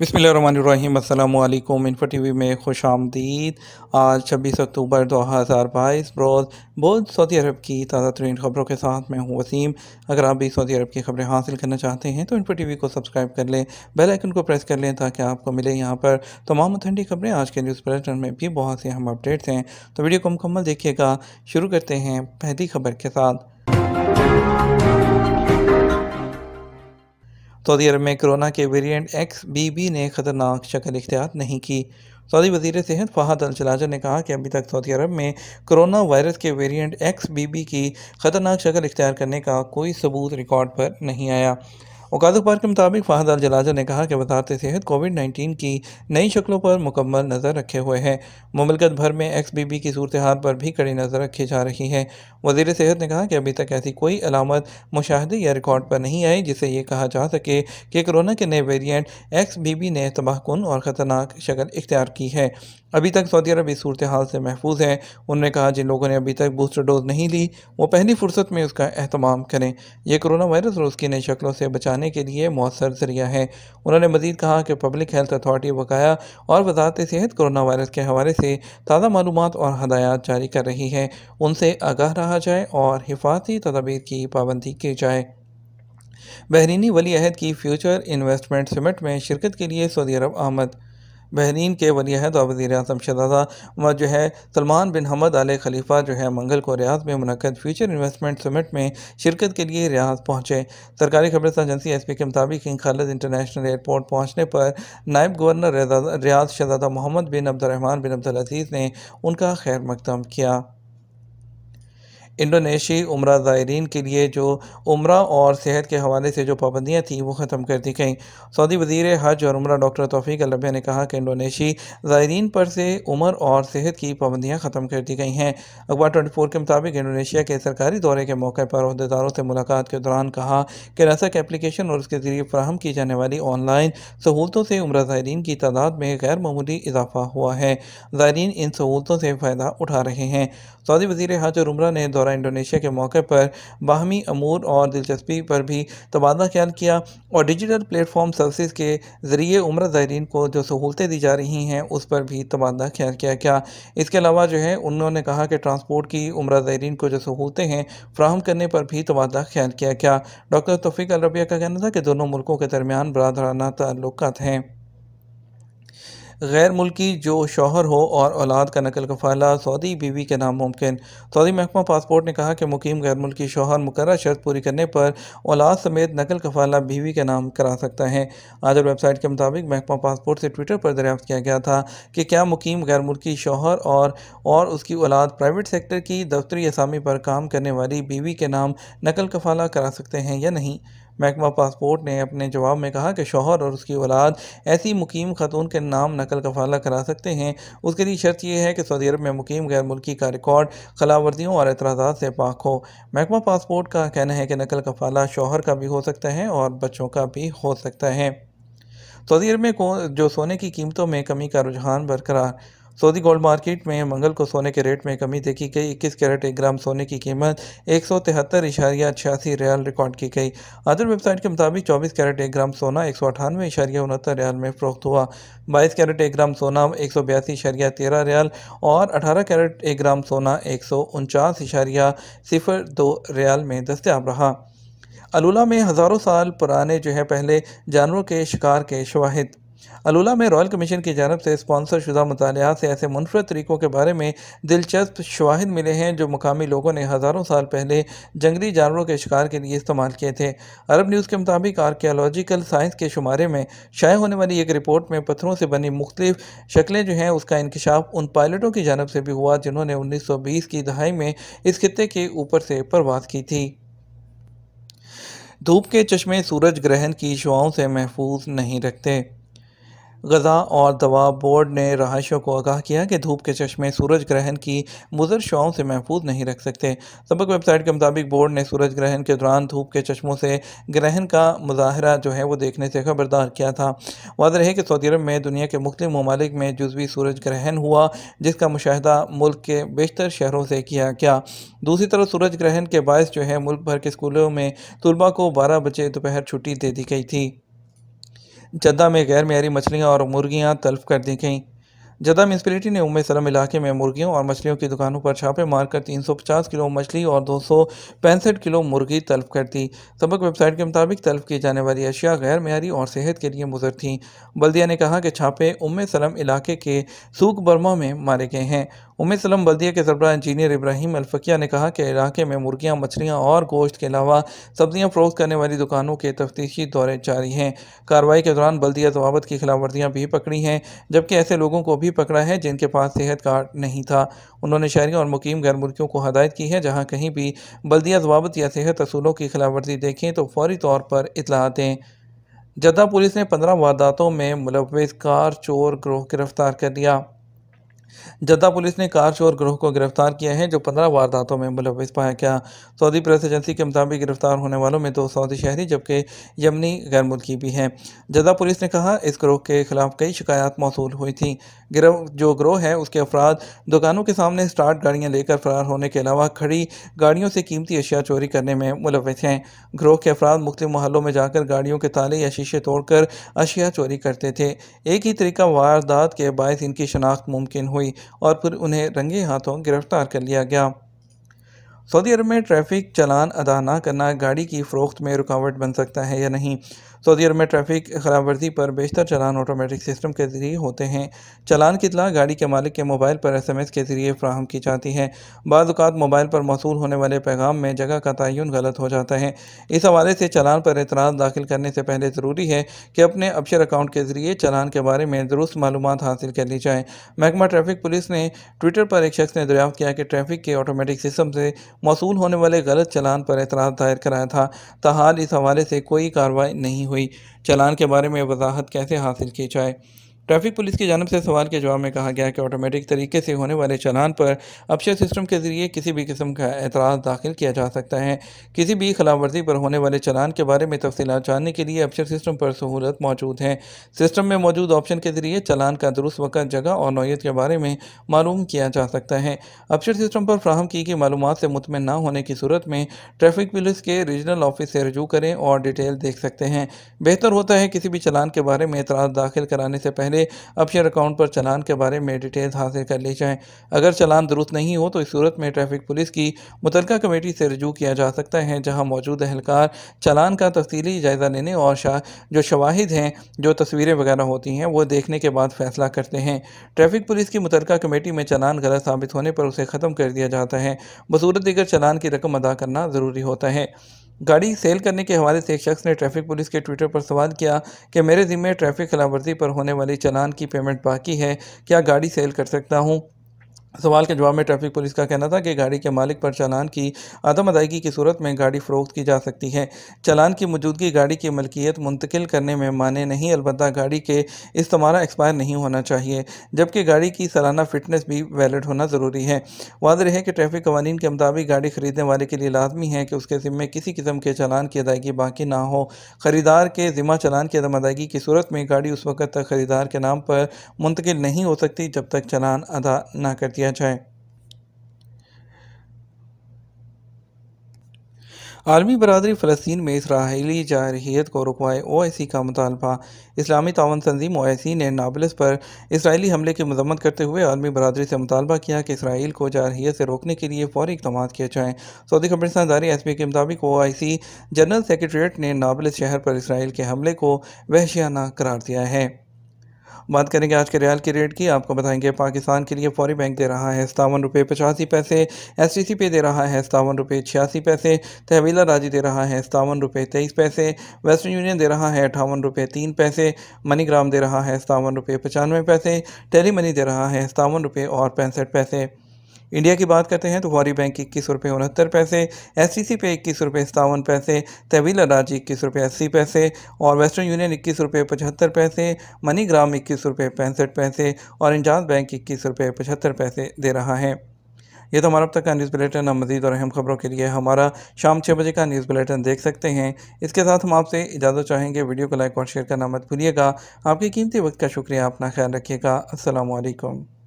बसमिलकुम info T we में खुश आमदीद आज छब्बीस अक्टूबर दो हज़ार बाईस रोज़ बहुत सऊदी अरब की ताज़ा तरीन खबरों के साथ मैं हूँ वसीम अगर आप भी सऊदी अरब की खबरें हासिल करना चाहते हैं तो इन्फो टी वी को सब्सक्राइब कर लें बेल आइकन को प्रेस कर लें ताकि आपको मिले यहाँ पर तमाम ठंडी खबरें आज के न्यूज़ बुलेटिन में भी बहुत से अहम अपडेट्स हैं तो वीडियो को मुकम्मल देखिएगा शुरू करते हैं पहली खबर के साथ सऊदी तो अरब में कोरोना के वेरिएंट एक्स बीबी ने खतरनाक शक्ल इख्तियार नहीं की सऊदी वजीर सेहत फहाद अल ने कहा कि अभी तक सऊदी अरब में कोरोना वायरस के वेरिएंट एक्स बीबी की खतरनाक शक्ल इख्तियार करने का कोई सबूत रिकॉर्ड पर नहीं आया औकात अखबार के मुताबिक फाहद अल जलाजा ने कहा कि वजारत सेहत कोविड नाइन्टीन की नई शक्लों पर मुकम्मल नज़र रखे हुए हैं ममलकत भर में एक्स बी बी की सूरत हाल पर भी कड़ी नज़र रखी जा रही है वजीर सेहत ने कहा कि अभी तक ऐसी कोई अलामत मुशाहदे या रिकॉर्ड पर नहीं आई जिससे ये कहा जा सके कि कोरोना के नए वेरियंट एक्स बी बी ने तबाहकुन और ख़तरनाक शक्ल इख्तियार की है अभी तक सऊदी अरब इस सूरत हाल से महफूज है उन्होंने कहा जिन लोगों ने अभी तक बूस्टर डोज नहीं ली वो पहली फुर्सत में उसका अहतमाम करें यह कोरोना वायरस और उसकी नई शक्लों से बचाने बचाने के लिए मौसर जरिया है उन्होंने मजीद कहा कि पब्लिक हेल्थ अथॉरिटी बकाया और वजारत सेहत कोरोना वायरस के हवाले से ताज़ा मालूम और हदायत जारी कर रही है उनसे आगाह रहा जाए और हिफाजती तदाबीर की पाबंदी की जाए बहरीनी वली अहद की फ्यूचर इन्वेस्टमेंट समिट में शिरकत के लिए सऊदी अरब आमद बहरीन के वली तो अहद और वजी अजम शहजादा जो है सलमान बिन हमद आल खलीफा जो है मंगल को रियाज में मनकद फ्यूचर इन्वेस्टमेंट समिट में शिरकत के लिए रियाज पहुँचे सरकारी खबरस्तान एजेंसी एस पी के मुताबिक किंग खालद इंटरनेशनल एयरपोर्ट पहुँचने पर नायब गवर्नर रियाज शहजादा Mohammed bin Abdulrahman bin Abdul Aziz ने उनका खैर मकदम किया इंडोनेशी उम्र ज़ायरीन के लिए जो उम्र और सेहत के हवाले से जो पाबंदियाँ थीं वो ख़त्म कर दी गई सऊदी वजीर हज और उम्र डॉक्टर तोफ़ी अलभ्या ने कहा कि इंडोनेशी ज़ायरीन पर से उम्र और सेहत की पाबंदियाँ ख़त्म कर दी गई हैं अखबार ट्वेंटी फोर के मुताबिक इंडोनेशिया के सरकारी दौरे के मौके पर अहदेदारों से मुलाकात के दौरान कहा कि रसक एप्लीकेशन और उसके ज़रिए फ्राहम की जाने वाली ऑनलाइन सहूलतों से उम्र ज़ायरीन की तादाद में गैर मामूली इजाफा हुआ है ज़ायरीन इन सहूलतों से फ़ायदा उठा रहे हैं सऊदी वजीर हज और उम्र ने दौरा दौरा इंडोनेशिया के मौके पर बाहमी अमूर और दिलचस्पी पर भी तबादला ख्याल किया और डिजिटल प्लेटफॉर्म सर्विस के ज़रिए उम्र ज़ायरीन को जो सहूलतें दी जा रही हैं उस पर भी तबादला ख्याल किया गया इसके अलावा जो है उन्होंने कहा कि ट्रांसपोर्ट की उम्र ज़ायरीन को जो सहूलतें हैं फ्राहम करने पर भी तबादला ख्याल किया गया डॉक्टर तोफ़ी अलरबिया का कहना था कि दोनों मुल्कों के दरमियान बरदराना तल्लत हैं गैर मुल्की जो शोहर हो और औलाद का नकल कफाला सऊदी बीवी के नाम मुमकिन सऊदी महकमा पासपोर्ट ने कहा कि मुकीम गैर मुल्की शोहर मुकर शर्त पूरी करने पर औलाद समेत नकल कफाला बीवी के नाम करा सकता है आज वेबसाइट के मुताबिक महकमा पासपोर्ट से ट्विटर पर दरियाफ्त किया गया था कि क्या मुकीम गैर मुल्की शोहर और, और उसकी औलाद प्राइवेट सेक्टर की दफ्तरी असामी पर काम करने वाली बीवी के नाम नकल कफाला करा सकते हैं या नहीं महकमा पासपोर्ट ने अपने जवाब में कहा कि शोहर और उसकी औलाद ऐसी मुकीम खतून के नाम नकल कफाला करा सकते हैं उसके लिए शर्त यह है कि सऊदी अरब में मुकीम गैर मुल्की का रिकॉर्ड खलावर्जियों और एतराज़ा से पाक हो महकमा पासपोर्ट का कहना है कि नकल कफाला शोहर का भी हो सकता है और बच्चों का भी हो सकता है सऊदी अरब में जो सोने की कीमतों में कमी का रुझान बरकरार सऊदी गोल्ड मार्केट में मंगल को सोने के रेट में कमी देखी गई इक्कीस कैरेट एक ग्राम सोने की कीमत एक सौ तिहत्तर इशारिया छियासी रियाल रिकॉर्ड की गई अदर वेबसाइट के मुताबिक चौबीस कैरेट एक ग्राम सोना एक सौ अठानवे इशारिया उनहत्तर रियाल में फरोख्त हुआ बाईस कैरेट एक ग्राम सोना एक सौ बयासी इशारिया तेरह रियाल और अठारह कैरेट एक ग्राम सोना एक सौ उनचास इशारिया सिफर दो रियाल में दस्तियाब रहा अलूला में हज़ारों साल पुराने जो है पहले जानवरों के शिकार के शवाहद अलूला में रॉयल कमीशन की जानब से स्पॉन्सर शुदा से ऐसे मुनफरद तरीक़ों के बारे में दिलचस्प शवाहद मिले हैं जो मुकामी लोगों ने हज़ारों साल पहले जंगली जानवरों के शिकार के लिए इस्तेमाल किए थे अरब न्यूज़ के मुताबिक आर्कियालॉजिकल साइंस के शुमारे में शाये होने वाली एक रिपोर्ट में पत्थरों से बनी मुख्तफ शक्लें जो हैं उसका इंकशाफ उन पायलटों की जानब से भी हुआ जिन्होंने उन्नीस सौ बीस की दहाई में इस खत्े के ऊपर से परवास की थी धूप के चश्मे सूरज ग्रहण की शुआओं से महफूज नहीं रखते गज़ा और दवा बोर्ड ने रहायशों को आगाह किया कि धूप के चश्मे सूरज ग्रहण की मुजर शुआओं से महफूज नहीं रख सकते सबक वेबसाइट के मुताबिक बोर्ड ने सूरज ग्रहण के दौरान धूप के चश्मों से ग्रहण का मुजाहरा जो है वो देखने से खबरदार किया था वाज रहे कि सऊदी अरब में दुनिया के मुख्त ममालिक में जजवी सूरज ग्रहण हुआ जिसका मुशाह मुल्क के बेशतर शहरों से किया गया दूसरी तरफ सूरज ग्रहण के बायस जो है मुल्क भर के स्कूलों में तलबा को बारह बजे दोपहर छुट्टी दे दी गई थी जद्दा में गैर मैारी मछलियाँ और मुर्गियाँ तलफ कर दी गई जद्दा म्यूनसिपलिटी ने उम्र सलम इलाके में मुर्गियों और मछलियों की दुकानों पर छापे मारकर 350 किलो मछली और दो किलो मुर्गी तलब कर दी सबक वेबसाइट के मुताबिक तलब की जाने वाली अशिया गैर मैारी और सेहत के लिए मुजर थीं बल्दिया ने कहा कि छापे उम सलम इलाके के सूख बर्मा में मारे गए हैं उम्मीद सलम बल्दिया के सरबरा इंजीनियर इब्राहिम अलफकिया ने कहा कि इलाके में मुर्गियाँ मछलियाँ और गोश्त के अलावा सब्जियाँ फ़रोख्त करने वाली दुकानों के तफ्तीशी दौरे जारी हैं कार्रवाई के दौरान बल्दिया जवाबत की खिलाफवर्जियाँ भी पकड़ी हैं जबकि ऐसे लोगों को भी पकड़ा है जिनके पास सेहत कार्ड नहीं था उन्होंने शहरी और मुकीम गैर मुल्कियों को हदायत की है जहाँ कहीं भी बल्दिया जवाबत या सेहत असूलों की खिलाफवर्जी देखें तो फौरी तौर पर इतला दें जद्दा पुलिस ने पंद्रह वारदातों में मुलविस कार चोर ग्रोह गिरफ्तार कर लिया जद्दा पुलिस ने कार चोर ग्रोह को गिरफ्तार किया है जो पंद्रह वारदातों में मुलविस पाया गया सऊदी प्रेस एजेंसी के मुताबिक गिरफ्तार होने वालों में दो सऊदी शहरी जबकि यमनी गैर मुल्की भी हैं जद्दा पुलिस ने कहा इस ग्रोह के खिलाफ कई शिकायत मौसू हुई थी गिरोह जो ग्रोह है उसके अफराद दुकानों के सामने स्टार्ट गाड़ियाँ लेकर फरार होने के अलावा खड़ी गाड़ियों से कीमती अशिया चोरी करने में मुलविस हैं ग्रोह के अफराद मुख्त महलों में जाकर गाड़ियों के ताले या शीशे तोड़कर अशिया चोरी करते थे एक ही तरीका वारदात के बायस इनकी शनाख्त मुमकिन हुई हुई और फिर उन्हें रंगे हाथों गिरफ्तार कर लिया गया सऊदी अरब में ट्रैफिक चलान अदा ना करना गाड़ी की फ़रोख्त में रुकावट बन सकता है या नहीं सऊदी अरब में ट्रैफिक खराब वर्जी पर बेशतर चलान ऑटोमेटिक सिस्टम के ज़रिए होते हैं चलान की इतला गाड़ी के मालिक के मोबाइल पर एस एम एस के ज़रिए फ्राहम की जाती है बाज़ात मोबाइल पर मौसू होने वाले पैगाम में जगह का तयन गलत हो जाता है इस हवाले से चलान पर एतराज़ दाखिल करने से पहले ज़रूरी है कि अपने अपशर अकाउंट के ज़रिए चलान के बारे में दुरुस्त मालूम हासिल कर ली जाए महकमा ट्रैफिक पुलिस ने ट्विटर पर एक शख्स ने दरियाफ़्त किया कि ट्रैफिक के ऑटोमेटिक सिस्टम से मौसू होने वाले गलत चलान पर एतराज़ दायर कराया था तहाल इस हवाले से कोई कार्रवाई नहीं हुई चलान के बारे में वजाहत कैसे हासिल की जाए ट्रैफिक पुलिस की जानब से सवाल के जवाब में कहा गया कि ऑटोमेटिक तरीके से होने वाले चलान पर अक्षय सिस्टम के ज़रिए किसी भी किस्म का एतराज़ दाखिल किया जा सकता है किसी भी खिलाफवर्जी पर होने वाले चालान के बारे में तफसीत जानने के लिए अपशर सिस्टम पर सहूलत मौजूद है सिस्टम में मौजूद ऑप्शन के ज़रिए चालान का दुरुस्त वक़्त जगह और नोयत के बारे में मालूम किया जा सकता है अपशर सिस्टम पर फ्राहम की गई मालूम से मुतमिन न होने की सूरत में ट्रैफिक पुलिस के रीजनल ऑफिस से रजू करें और डिटेल देख सकते हैं बेहतर होता है किसी भी चालान के बारे में एतराज़ दाखिल कराने से पहले पहले अपशर अकाउंट पर चलान के बारे में डिटेल्स हासिल कर ली जाएँ अगर चलान दुरुस्त नहीं हो तो इस सूरत में ट्रैफिक पुलिस की मुतल कमेटी से रजू किया जा सकता है जहाँ मौजूद अहलकार चलान का तफसली जायज़ा लेने और शा, जो शवाहिद हैं जो तस्वीरें वगैरह होती हैं वो देखने के बाद फैसला करते हैं ट्रैफिक पुलिस की मुतल कमेटी में चलान गलत साबित होने पर उसे ख़त्म कर दिया जाता है बसूरत दीगर चलान की रकम अदा करना ज़रूरी होता है गाड़ी सेल करने के हवाले से एक शख्स ने ट्रैफिक पुलिस के ट्विटर पर सवाल किया कि मेरे ज़िम्मे ट्रैफिक खिलाफवर्जी पर होने वाली चलान की पेमेंट बाकी है क्या गाड़ी सेल कर सकता हूँ सवाल के जवाब में ट्रैफिक पुलिस का कहना था कि गाड़ी के मालिक पर चालान की आदम अदायगी की सूरत में गाड़ी फरोख्त की जा सकती है चालान की मौजूदगी गाड़ी की मलकियत मुंतकिल करने में माने नहीं अलबत् गाड़ी के इस्तेमाल एक्सपायर नहीं होना चाहिए जबकि गाड़ी की सालाना फ़िटनेस भी वैलिड होना ज़रूरी है वाद है कि ट्रैफिक कवानीन के मुताबिक गाड़ी खरीदने वाले के लिए लाजमी है कि उसके ज़िम्मे किसी किस्म के चालान की अदायगी बाकी ना हो खरीदार के ज़िम्मा चालान की अदम अदायगी की सूरत में गाड़ी उस वक्त तक खरीदार के नाम पर मुंतकिल नहीं हो सकती जब तक चालान अदा ना करती किया जाए आलमी बरदरी फ़लस्तीन में इसराइली जारहीत को रुकवाए ओ आई सी का मुतालबा इस्लामी तावन तंजीम ओ आई सी ने नाबलस पर इसराइली हमले की मजम्मत करते हुए आलमी बरदरी से मुतालबा किया कि इसराइल को जारहीत से रोकने के लिए फौरी इकदाम किए जाएँ सऊदी खबरस्तान दारी एस पी के मुताबिक ओ आई सी जनरल सेक्रेटरीट ने नाबलस शहर पर इसराइल के हमले को वहशियाना करार दिया है बात करेंगे आज के रियाल के रेट की आपको बताएंगे पाकिस्तान के लिए फौरी बैंक दे रहा है सतावन रुपये पचासी पैसे एस टी सी पे दे रहा है सतावन रुपये छियासी पैसे तहवीला राजी दे रहा है सतावन रुपये तेईस पैसे वेस्टर्न यूनियन दे रहा है अठावन रुपये तीन पैसे मनीग्राम दे रहा है सतावन रुपये पचानवे पैसे टेली मनी दे रहा है सतावन रुपये और पैंसठ पैसे इंडिया की बात करते हैं तो वारी बैंक इक्कीस रुपये उनहत्तर पैसे एस सी सी पे इक्कीस रुपये सतावन पैसे तवील अराज इक्कीस रुपये अस्सी पैसे और वेस्टर्न यूनियन इक्कीस रुपये पचहत्तर पैसे मनीग्राम इक्कीस रुपये पैंसठ पैसे और इंजाज बैंक इक्कीस रुपये पचहत्तर पैसे दे रहा है ये तो हमारा अब तक का न्यूज़ बुलेटिन मजीद और अहम खबरों के लिए हमारा शाम छः बजे का न्यूज़ बुलेटिन देख सकते हैं इसके साथ हम आपसे इजाज़त चाहेंगे वीडियो को लाइक और शेयर करना मत भूलिएगा आपके कीमती वक्त का शुक्रिया अपना ख्याल रखिएगा असलकम